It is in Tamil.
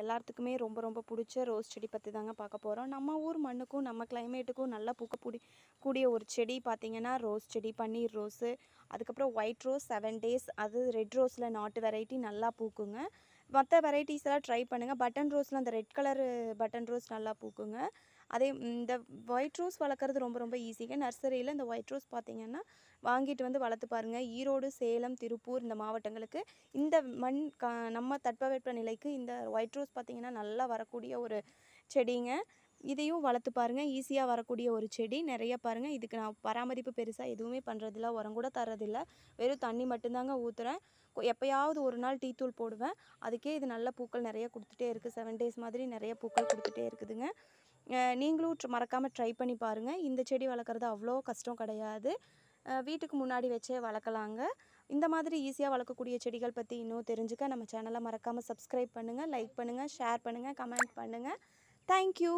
எல்லாத்துக்குமே ரொம்ப ரொம்ப பிடிச்ச ரோஸ் செடி பற்றி தாங்க பார்க்க போகிறோம் நம்ம ஊர் மண்ணுக்கும் நம்ம கிளைமேட்டுக்கும் நல்லா பூக்க கூடிய ஒரு செடி பார்த்திங்கன்னா ரோஸ் செடி பன்னீர் ரோஸு அதுக்கப்புறம் ஒயிட் ரோஸ் செவன் டேஸ் அது ரெட் ரோஸில் நாட்டு வெரைட்டி நல்லா பூக்குங்க மற்ற வெரைட்டிஸ் எல்லாம் ட்ரை பண்ணுங்கள் பட்டன் ரோஸில் அந்த ரெட் கலர் பட்டன் ரோஸ் நல்லா பூக்குங்க அதே இந்த ஒயிட் ரோஸ் வளர்க்குறது ரொம்ப ரொம்ப ஈஸிங்க நர்சரியில் இந்த ஒயிட் ரோஸ் பார்த்திங்கன்னா வாங்கிட்டு வந்து வளர்த்து பாருங்கள் ஈரோடு சேலம் திருப்பூர் இந்த மாவட்டங்களுக்கு இந்த மண் நம்ம தட்பவெட்ப நிலைக்கு இந்த ஒயிட் ரோஸ் பார்த்திங்கன்னா நல்லா வரக்கூடிய ஒரு செடிங்க இதையும் வளர்த்து பாருங்கள் ஈஸியாக வரக்கூடிய ஒரு செடி நிறைய பாருங்கள் இதுக்கு நான் பராமரிப்பு பெருசாக எதுவுமே பண்ணுறதில்ல உரம் கூட தரதில்லை வெறும் தண்ணி மட்டும்தாங்க ஊற்றுறேன் எப்போயாவது ஒரு நாள் டீ தூள் போடுவேன் அதுக்கே இது நல்ல பூக்கள் நிறைய கொடுத்துட்டே இருக்குது செவன் டேஸ் மாதிரி நிறைய பூக்கள் கொடுத்துட்டே இருக்குதுங்க நீங்களும் மறக்காமல் ட்ரை பண்ணி பாருங்கள் இந்த செடி வளர்க்குறது அவ்வளோ கஷ்டம் கிடையாது வீட்டுக்கு முன்னாடி வச்சே வளர்க்கலாங்க இந்த மாதிரி ஈஸியாக வளர்க்கக்கூடிய செடிகள் பற்றி இன்னும் தெரிஞ்சுக்க நம்ம சேனலை மறக்காமல் சப்ஸ்கிரைப் பண்ணுங்கள் லைக் பண்ணுங்கள் ஷேர் பண்ணுங்கள் கமெண்ட் பண்ணுங்கள் தேங்க்யூ